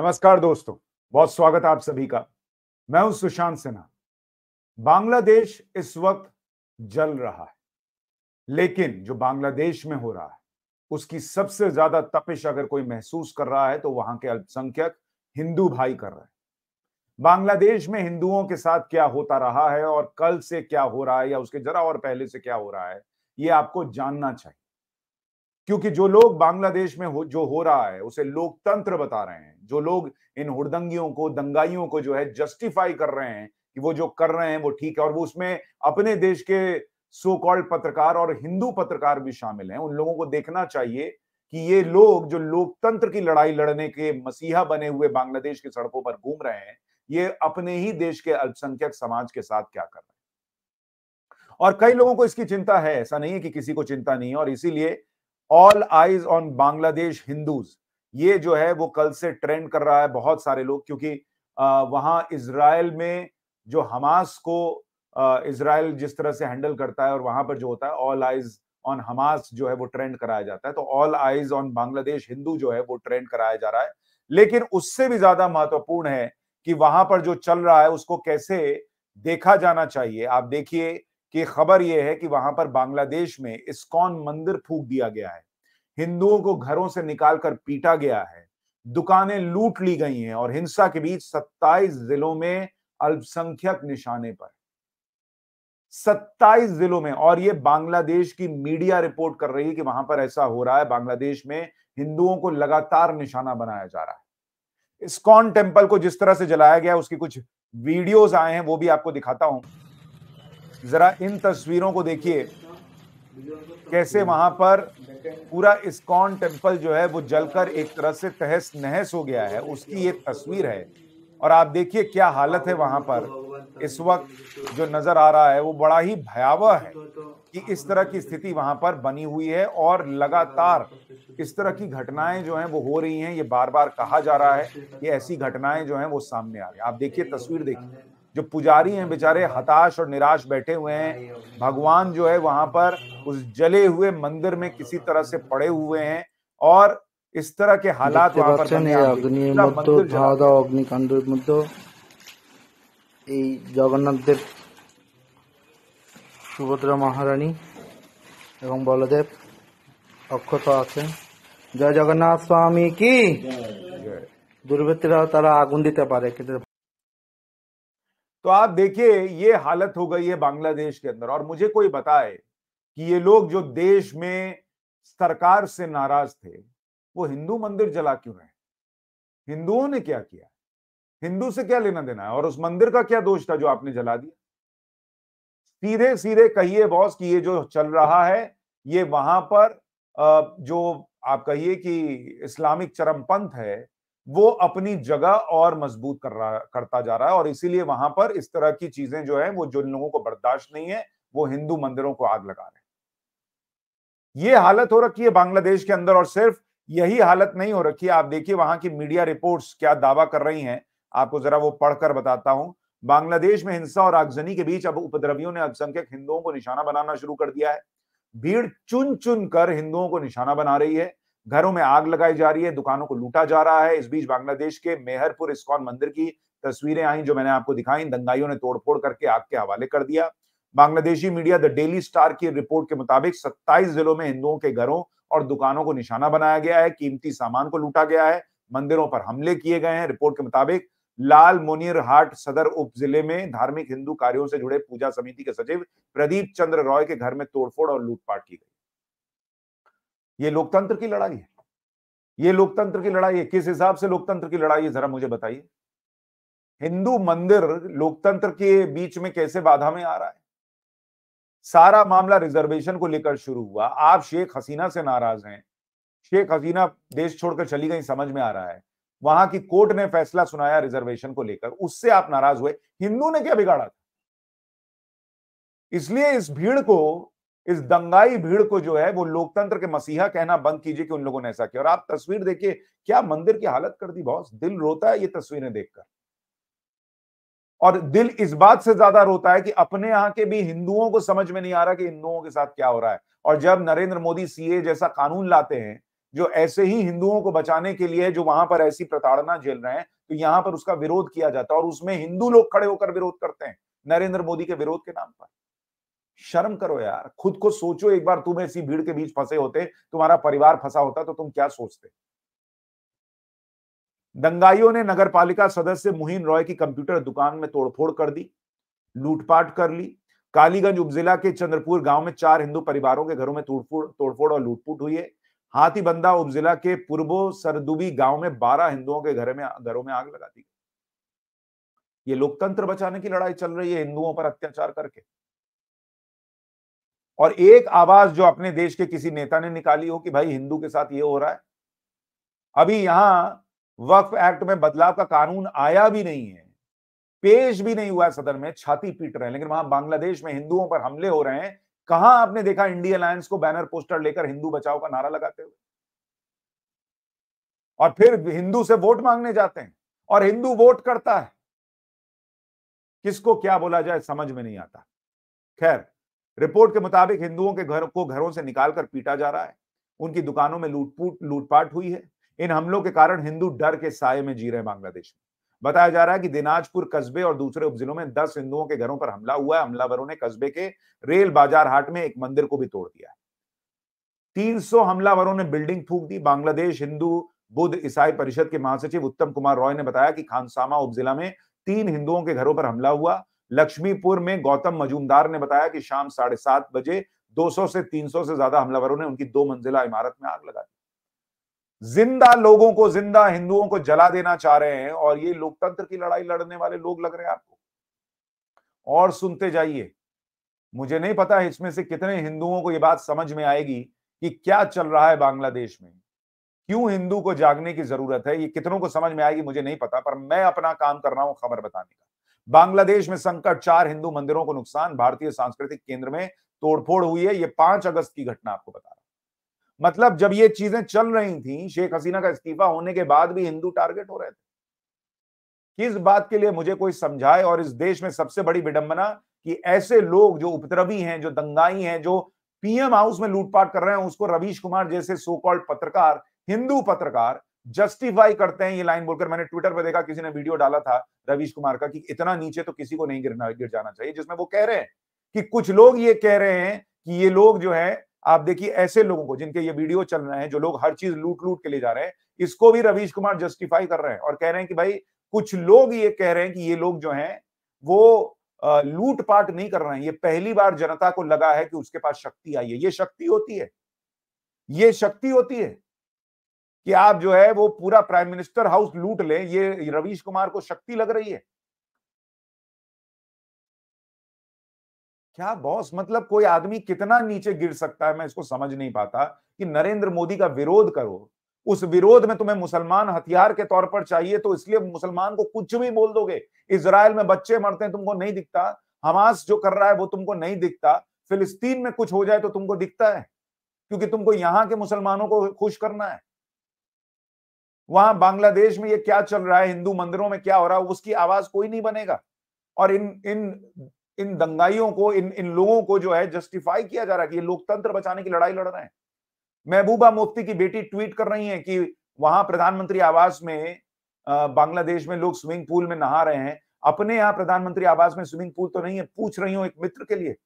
नमस्कार दोस्तों बहुत स्वागत आप सभी का मैं हूं सुशांत सिन्हा बांग्लादेश इस वक्त जल रहा है लेकिन जो बांग्लादेश में हो रहा है उसकी सबसे ज्यादा तपिश अगर कोई महसूस कर रहा है तो वहां के अल्पसंख्यक हिंदू भाई कर रहे हैं बांग्लादेश में हिंदुओं के साथ क्या होता रहा है और कल से क्या हो रहा है या उसके जरा और पहले से क्या हो रहा है ये आपको जानना चाहिए क्योंकि जो लोग बांग्लादेश में हो, जो हो रहा है उसे लोकतंत्र बता रहे हैं जो लोग इन हुड़दंगियों को दंगाइयों को जो है जस्टिफाई कर रहे हैं कि वो जो कर रहे हैं वो ठीक है और वो उसमें अपने देश के सो कॉल्ड पत्रकार और हिंदू पत्रकार भी शामिल हैं उन लोगों को देखना चाहिए कि ये लोग जो लोकतंत्र की लड़ाई लड़ने के मसीहा बने हुए बांग्लादेश की सड़कों पर घूम रहे हैं ये अपने ही देश के अल्पसंख्यक समाज के साथ क्या कर रहे हैं और कई लोगों को इसकी चिंता है ऐसा नहीं है कि किसी को चिंता नहीं है और इसीलिए all eyes on Bangladesh Hindus ये जो है वो कल से ट्रेंड कर रहा है बहुत सारे लोग क्योंकि वहां इसराइल में जो हमास को इसराइल जिस तरह से हैंडल करता है और वहां पर जो होता है ऑल आइज ऑन हमास जो है वो ट्रेंड कराया जाता है तो all eyes on Bangladesh Hindu जो है वो ट्रेंड कराया जा रहा है लेकिन उससे भी ज्यादा महत्वपूर्ण है कि वहां पर जो चल रहा है उसको कैसे देखा जाना चाहिए आप देखिए कि खबर यह है कि वहां पर बांग्लादेश में इस्कॉन मंदिर फूक दिया गया है हिंदुओं को घरों से निकालकर पीटा गया है दुकानें लूट ली गई हैं और हिंसा के बीच 27 जिलों में अल्पसंख्यक निशाने पर 27 जिलों में और ये बांग्लादेश की मीडिया रिपोर्ट कर रही है कि वहां पर ऐसा हो रहा है बांग्लादेश में हिंदुओं को लगातार निशाना बनाया जा रहा है इस्कॉन टेम्पल को जिस तरह से जलाया गया उसकी कुछ वीडियोज आए हैं वो भी आपको दिखाता हूं ज़रा इन तस्वीरों को देखिए कैसे वहां पर पूरा इस्कॉन टेम्पल जो है वो जलकर एक तरह से तहस नहस हो गया है उसकी ये तस्वीर है और आप देखिए क्या हालत है वहां पर इस वक्त जो नज़र आ रहा है वो बड़ा ही भयावह है कि इस तरह की स्थिति वहां पर बनी हुई है और लगातार इस तरह की घटनाएं जो हैं वो हो रही हैं ये बार बार कहा जा रहा है ये ऐसी घटनाएं जो हैं वो सामने आ रही आप देखिए तस्वीर देखिए जो पुजारी हैं बेचारे हताश और निराश बैठे हुए हैं भगवान जो है वहां पर उस जले हुए मंदिर में किसी तरह से पड़े हुए हैं और इस तरह के हालात अग्निकांड मुद्दो जगन्नाथ देव सुभद्रा महारानी एवं बलदेव অক্ষত আছেন जगन्नाथ स्वामी की কি तारा आगुन दीते দিতে পারে কিন্তু तो आप देखिए ये हालत हो गई है बांग्लादेश के अंदर और मुझे कोई बताए कि ये लोग जो देश में सरकार से नाराज थे वो हिंदू मंदिर जला क्यों रहे हिंदुओं ने क्या किया हिंदू से क्या लेना देना है और उस मंदिर का क्या दोष था जो आपने जला दिया सीधे सीधे कहिए बॉस कि ये जो चल रहा है ये वहां पर जो आप कहिए कि इस्लामिक चरमपंथ है वो अपनी जगह और मजबूत कर रहा करता जा रहा है और इसीलिए वहां पर इस तरह की चीजें जो है वो जिन लोगों को बर्दाश्त नहीं है वो हिंदू मंदिरों को आग लगा रहे हैं ये हालत हो रखी है बांग्लादेश के अंदर और सिर्फ यही हालत नहीं हो रखी है आप देखिए वहां की मीडिया रिपोर्ट्स क्या दावा कर रही हैं आपको जरा वो पढ़कर बताता हूं बांग्लादेश में हिंसा और आगजनी के बीच अब उपद्रवियों ने अल्पसंख्यक हिंदुओं को निशाना बनाना शुरू कर दिया है भीड़ चुन चुन कर हिंदुओं को निशाना बना रही है घरों में आग लगाई जा रही है दुकानों को लूटा जा रहा है इस बीच बांग्लादेश के मेहरपुर इस्कॉन मंदिर की तस्वीरें आई जो मैंने आपको दिखाई दंगाइयों ने तोड़फोड़ करके आग के हवाले कर दिया Bangladeshi media the Daily Star की रिपोर्ट के मुताबिक 27 जिलों में हिंदुओं के घरों और दुकानों को निशाना बनाया गया है कीमती सामान को लूटा गया है मंदिरों पर हमले किए गए हैं रिपोर्ट के मुताबिक लाल हाट सदर उप जिले में धार्मिक हिंदू कार्यों से जुड़े पूजा समिति के सचिव प्रदीप चंद्र रॉय के घर में तोड़फोड़ और लूटपाट की गई ये लोकतंत्र की लड़ाई है ये लोकतंत्र की लड़ाई है किस हिसाब से लोकतंत्र की लड़ाई है जरा मुझे बताइए हिंदू मंदिर लोकतंत्र के बीच में कैसे बाधा में आ रहा है सारा मामला रिजर्वेशन को लेकर शुरू हुआ आप शेख हसीना से नाराज हैं शेख हसीना देश छोड़कर चली गई समझ में आ रहा है वहां की कोर्ट ने फैसला सुनाया रिजर्वेशन को लेकर उससे आप नाराज हुए हिंदू ने क्या बिगाड़ा था इसलिए इस भीड़ को इस दंगाई भीड़ को जो है वो लोकतंत्र के मसीहा कहना बंद कीजिए कि उन लोगों ने ऐसा किया और आप तस्वीर देखिए क्या मंदिर की हालत कर दी बॉस दिल रोता है ये तस्वीरें देखकर और दिल इस बात से ज्यादा रोता है कि अपने यहां के भी हिंदुओं को समझ में नहीं आ रहा कि हिंदुओं के साथ क्या हो रहा है और जब नरेंद्र मोदी सीए जैसा कानून लाते हैं जो ऐसे ही हिंदुओं को बचाने के लिए जो वहां पर ऐसी प्रताड़ना झेल रहे हैं तो यहां पर उसका विरोध किया जाता है और उसमें हिंदू लोग खड़े होकर विरोध करते हैं नरेंद्र मोदी के विरोध के नाम पर शर्म करो यार खुद को सोचो एक बार तुम ऐसी भीड़ के बीच फंसे होते तुम्हारा परिवार फंसा होता तो तुम क्या सोचते दंगाइयों ने पालिका सदस्य मुहिन रॉय की कंप्यूटर दुकान में तोड़फोड़ कर दी लूटपाट कर ली कालीगंज उपजिला के चंद्रपुर गांव में चार हिंदू परिवारों के घरों में तोड़फोड़ तोड़फोड़ और लूटपूट हुई है हाथीबंदा उपजिला के पूर्वो सरदुबी गांव में बारह हिंदुओं के घर में घरों में आग लगा दी ये लोकतंत्र बचाने की लड़ाई चल रही है हिंदुओं पर अत्याचार करके और एक आवाज जो अपने देश के किसी नेता ने निकाली हो कि भाई हिंदू के साथ ये हो रहा है अभी यहां वक्फ एक्ट में बदलाव का कानून आया भी नहीं है पेश भी नहीं हुआ है सदन में छाती पीट रहे हैं लेकिन वहां बांग्लादेश में हिंदुओं पर हमले हो रहे हैं कहां आपने देखा इंडिया अलायंस को बैनर पोस्टर लेकर हिंदू बचाओ का नारा लगाते हुए और फिर हिंदू से वोट मांगने जाते हैं और हिंदू वोट करता है किसको क्या बोला जाए समझ में नहीं आता खैर रिपोर्ट के मुताबिक हिंदुओं के घर को घरों से निकालकर पीटा जा रहा है उनकी दुकानों में लूटपूट लूटपाट हुई है इन हमलों के कारण हिंदू डर के साय में जी रहे बांग्लादेश में बताया जा रहा है कि दिनाजपुर कस्बे और दूसरे उपजिलों में दस हिंदुओं के घरों पर हमला हुआ है हमलावरों ने कस्बे के रेल बाजार हाट में एक मंदिर को भी तोड़ दिया है 300 हमलावरों ने बिल्डिंग फूक दी बांग्लादेश हिंदू बुद्ध ईसाई परिषद के महासचिव उत्तम कुमार रॉय ने बताया कि खानसामा उपजिला में तीन हिंदुओं के घरों पर हमला हुआ लक्ष्मीपुर में गौतम मजूमदार ने बताया कि शाम साढ़े सात बजे 200 से 300 से ज्यादा हमलावरों ने उनकी दो मंजिला इमारत में आग लगा दी जिंदा लोगों को जिंदा हिंदुओं को जला देना चाह रहे हैं और ये लोकतंत्र की लड़ाई लड़ने वाले लोग लग रहे हैं आपको और सुनते जाइए मुझे नहीं पता इसमें से कितने हिंदुओं को ये बात समझ में आएगी कि क्या चल रहा है बांग्लादेश में क्यों हिंदू को जागने की जरूरत है ये कितनों को समझ में आएगी मुझे नहीं पता पर मैं अपना काम कर रहा हूं खबर बताने का बांग्लादेश में संकट चार हिंदू मंदिरों को नुकसान भारतीय सांस्कृतिक केंद्र में तोड़फोड़ हुई है ये पांच अगस्त की घटना आपको बता रहा मतलब जब ये चीजें चल रही थी शेख हसीना का इस्तीफा होने के बाद भी हिंदू टारगेट हो रहे थे किस बात के लिए मुझे कोई समझाए और इस देश में सबसे बड़ी विडंबना कि ऐसे लोग जो उपद्रवी हैं जो दंगाई हैं जो पीएम हाउस में लूटपाट कर रहे हैं उसको रवीश कुमार जैसे सो कॉल्ड पत्रकार हिंदू पत्रकार जस्टिफाई करते हैं ये लाइन बोलकर मैंने ट्विटर पर देखा किसी ने वीडियो डाला था रवीश कुमार का कि इतना नीचे तो किसी को नहीं गिरना गिर जाना चाहिए जिसमें वो कह रहे हैं कि कुछ लोग ये कह रहे हैं कि ये लोग जो है आप देखिए ऐसे लोगों को जिनके ये वीडियो चल रहे हैं जो लोग हर चीज लूट लूट के ले जा रहे हैं इसको भी रवीश कुमार जस्टिफाई कर रहे हैं और कह रहे हैं कि भाई कुछ लोग ये कह रहे हैं कि ये लोग जो हैं वो लूटपाट नहीं कर रहे हैं ये पहली बार जनता को लगा है कि उसके पास शक्ति आई है ये शक्ति होती है ये शक्ति होती है कि आप जो है वो पूरा प्राइम मिनिस्टर हाउस लूट लें ये रवीश कुमार को शक्ति लग रही है क्या बॉस मतलब कोई आदमी कितना नीचे गिर सकता है मैं इसको समझ नहीं पाता कि नरेंद्र मोदी का विरोध करो उस विरोध में तुम्हें मुसलमान हथियार के तौर पर चाहिए तो इसलिए मुसलमान को कुछ भी बोल दोगे इसराइल में बच्चे मरते हैं तुमको नहीं दिखता हमास जो कर रहा है वो तुमको नहीं दिखता फिलिस्तीन में कुछ हो जाए तो तुमको दिखता है क्योंकि तुमको यहाँ के मुसलमानों को खुश करना है वहां बांग्लादेश में ये क्या चल रहा है हिंदू मंदिरों में क्या हो रहा है उसकी आवाज कोई नहीं बनेगा और इन इन इन दंगाइयों को इन इन लोगों को जो है जस्टिफाई किया जा रहा है कि ये लोकतंत्र बचाने की लड़ाई लड़ रहे हैं महबूबा मुफ्ती की बेटी ट्वीट कर रही है कि वहां प्रधानमंत्री आवास में बांग्लादेश में लोग स्विमिंग पूल में नहा रहे हैं अपने यहाँ प्रधानमंत्री आवास में स्विमिंग पूल तो नहीं है पूछ रही हूं एक मित्र के लिए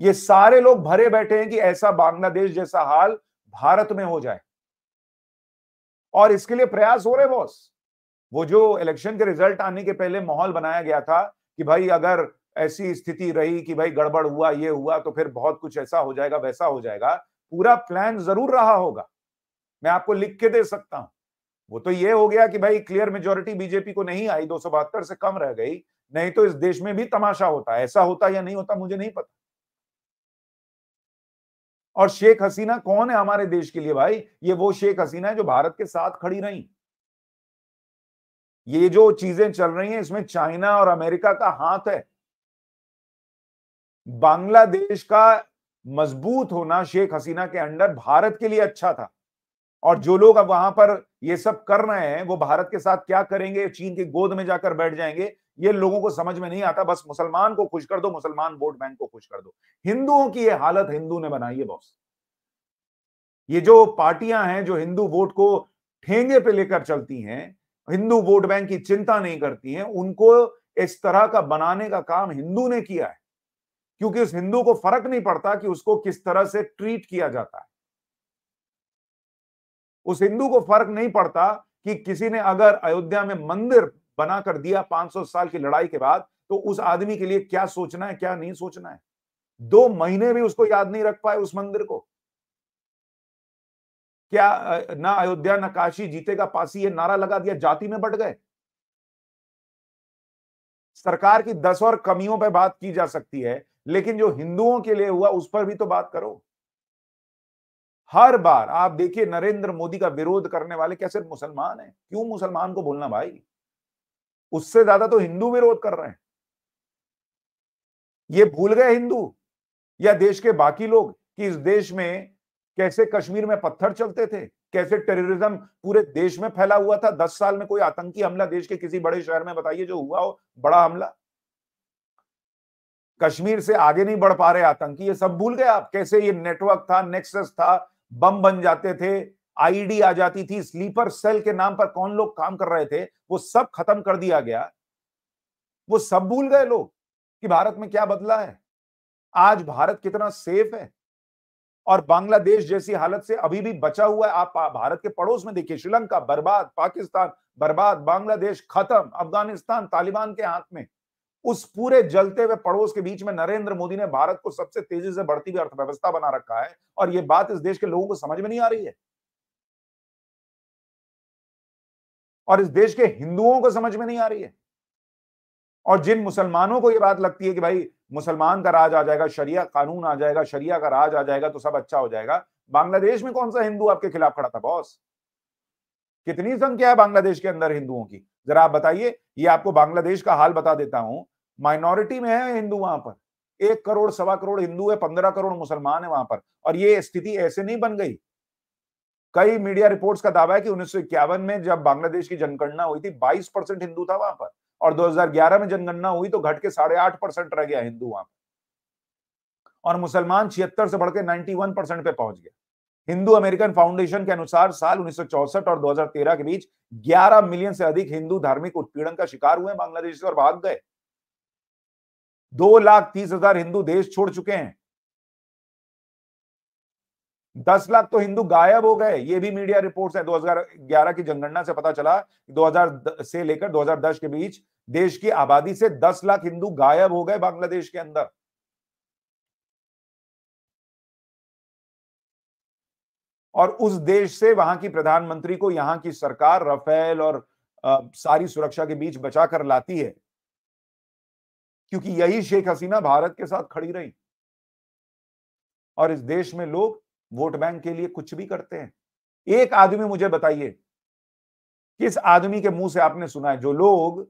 ये सारे लोग भरे बैठे हैं कि ऐसा बांग्लादेश जैसा हाल भारत में हो जाए और इसके लिए प्रयास हो रहे बॉस वो जो इलेक्शन के रिजल्ट आने के पहले माहौल बनाया गया था कि भाई अगर ऐसी स्थिति रही कि भाई गड़बड़ हुआ ये हुआ तो फिर बहुत कुछ ऐसा हो जाएगा वैसा हो जाएगा पूरा प्लान जरूर रहा होगा मैं आपको लिख के दे सकता हूं वो तो ये हो गया कि भाई क्लियर मेजोरिटी बीजेपी को नहीं आई दो से कम रह गई नहीं तो इस देश में भी तमाशा होता ऐसा होता या नहीं होता मुझे नहीं पता और शेख हसीना कौन है हमारे देश के लिए भाई ये वो शेख हसीना है जो भारत के साथ खड़ी रही ये जो चीजें चल रही हैं इसमें चाइना और अमेरिका का हाथ है बांग्लादेश का मजबूत होना शेख हसीना के अंडर भारत के लिए अच्छा था और जो लोग अब वहां पर ये सब कर रहे हैं वो भारत के साथ क्या करेंगे चीन के गोद में जाकर बैठ जाएंगे ये लोगों को समझ में नहीं आता बस मुसलमान को खुश कर दो मुसलमान वोट बैंक को खुश कर दो हिंदुओं की ये हालत हिंदू ने बनाई है बॉस ये जो पार्टियां हैं जो हिंदू वोट को ठेंगे पे लेकर चलती हैं हिंदू वोट बैंक की चिंता नहीं करती हैं उनको इस तरह का बनाने का काम हिंदू ने किया है क्योंकि उस हिंदू को फर्क नहीं पड़ता कि उसको किस तरह से ट्रीट किया जाता है उस हिंदू को फर्क नहीं पड़ता कि किसी ने अगर अयोध्या में मंदिर बना कर दिया 500 साल की लड़ाई के बाद तो उस आदमी के लिए क्या सोचना है क्या नहीं सोचना है दो महीने भी उसको याद नहीं रख पाए उस मंदिर को क्या ना अयोध्या ना काशी जीतेगा पासी ये नारा लगा दिया जाति में बट गए सरकार की दस और कमियों पर बात की जा सकती है लेकिन जो हिंदुओं के लिए हुआ उस पर भी तो बात करो हर बार आप देखिए नरेंद्र मोदी का विरोध करने वाले कैसे मुसलमान हैं क्यों मुसलमान को बोलना भाई उससे ज्यादा तो हिंदू विरोध कर रहे हैं ये भूल गए हिंदू या देश के बाकी लोग कि इस देश में कैसे कश्मीर में पत्थर चलते थे कैसे टेररिज्म पूरे देश में फैला हुआ था दस साल में कोई आतंकी हमला देश के किसी बड़े शहर में बताइए जो हुआ हो बड़ा हमला कश्मीर से आगे नहीं बढ़ पा रहे आतंकी ये सब भूल गए आप कैसे ये नेटवर्क था नेक्सस था बम बन जाते थे आईडी आ जाती थी स्लीपर सेल के नाम पर कौन लोग काम कर रहे थे वो सब खत्म कर दिया गया वो सब भूल गए लोग कि भारत में क्या बदला है आज भारत कितना सेफ है और बांग्लादेश जैसी हालत से अभी भी बचा हुआ है आप भारत के पड़ोस में देखिए श्रीलंका बर्बाद पाकिस्तान बर्बाद बांग्लादेश खत्म अफगानिस्तान तालिबान के हाथ में उस पूरे जलते हुए पड़ोस के बीच में नरेंद्र मोदी ने भारत को सबसे तेजी से बढ़ती हुई अर्थव्यवस्था बना रखा है और ये बात इस देश के लोगों को समझ में नहीं आ रही है और इस देश के हिंदुओं को समझ में नहीं आ रही है और जिन मुसलमानों को यह बात लगती है कि भाई मुसलमान का राज आ जाएगा शरिया कानून आ जाएगा शरिया का राज आ जाएगा तो सब अच्छा हो जाएगा बांग्लादेश में कौन सा हिंदू आपके खिलाफ खड़ा था बॉस कितनी संख्या है बांग्लादेश के अंदर हिंदुओं की जरा आप बताइए ये आपको बांग्लादेश का हाल बता देता हूं माइनॉरिटी में है हिंदू वहां पर एक करोड़ सवा करोड़ हिंदू है पंद्रह करोड़ मुसलमान है वहां पर और ये स्थिति ऐसे नहीं बन गई कई मीडिया रिपोर्ट्स का दावा है कि उन्नीस में जब बांग्लादेश की जनगणना हुई थी 22 परसेंट हिंदू था वहां पर और 2011 में जनगणना हुई तो घट के साढ़े आठ परसेंट रह गया हिंदू वहां पर और मुसलमान छिहत्तर से बढ़कर 91 परसेंट पे पहुंच गया हिंदू अमेरिकन फाउंडेशन के अनुसार साल उन्नीस और 2013 के बीच 11 मिलियन से अधिक हिंदू धार्मिक उत्पीड़न का शिकार हुए बांग्लादेश से और भाग गए दो लाख तीस हजार हिंदू देश छोड़ चुके हैं दस लाख तो हिंदू गायब हो गए ये भी मीडिया रिपोर्ट्स है 2011 की जनगणना से पता चला 2000 से लेकर 2010 के बीच देश की आबादी से दस लाख हिंदू गायब हो गए बांग्लादेश के अंदर और उस देश से वहां की प्रधानमंत्री को यहां की सरकार रफेल और आ, सारी सुरक्षा के बीच बचा कर लाती है क्योंकि यही शेख हसीना भारत के साथ खड़ी रही और इस देश में लोग वोट बैंक के लिए कुछ भी करते हैं एक आदमी मुझे बताइए किस आदमी के मुंह से आपने सुना है जो लोग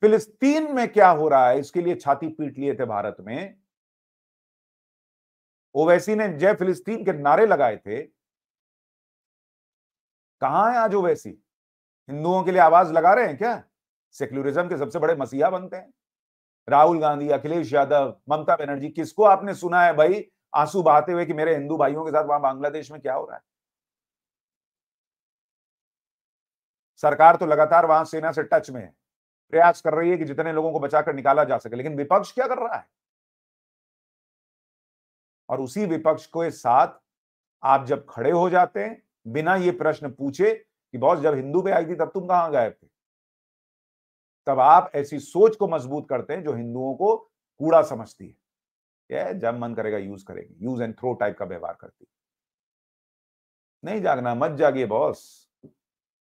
फिलिस्तीन में क्या हो रहा है इसके लिए छाती पीट लिए थे भारत में ओवैसी ने जय फिलिस्तीन के नारे लगाए थे कहा है आज ओवैसी हिंदुओं के लिए आवाज लगा रहे हैं क्या सेक्युलरिज्म के सबसे बड़े मसीहा बनते हैं राहुल गांधी अखिलेश यादव ममता बनर्जी किसको आपने सुना है भाई आंसू बहाते हुए कि मेरे हिंदू भाइयों के साथ वहां बांग्लादेश में क्या हो रहा है सरकार तो लगातार वहां सेना से टच में है प्रयास कर रही है कि जितने लोगों को बचाकर निकाला जा सके लेकिन विपक्ष क्या कर रहा है और उसी विपक्ष के साथ आप जब खड़े हो जाते हैं बिना ये प्रश्न पूछे कि बॉस जब हिंदू पे आई थी तब तुम कहां गायब थे तब आप ऐसी सोच को मजबूत करते हैं जो हिंदुओं को कूड़ा समझती है है जब मन करेगा यूज करेगी यूज एंड थ्रो टाइप का व्यवहार करती नहीं जागना मत जागिए बॉस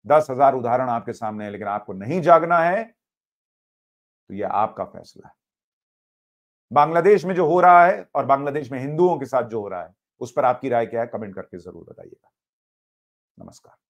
दस हजार उदाहरण आपके सामने है लेकिन आपको नहीं जागना है तो यह आपका फैसला है बांग्लादेश में जो हो रहा है और बांग्लादेश में हिंदुओं के साथ जो हो रहा है उस पर आपकी राय क्या है कमेंट करके जरूर बताइएगा नमस्कार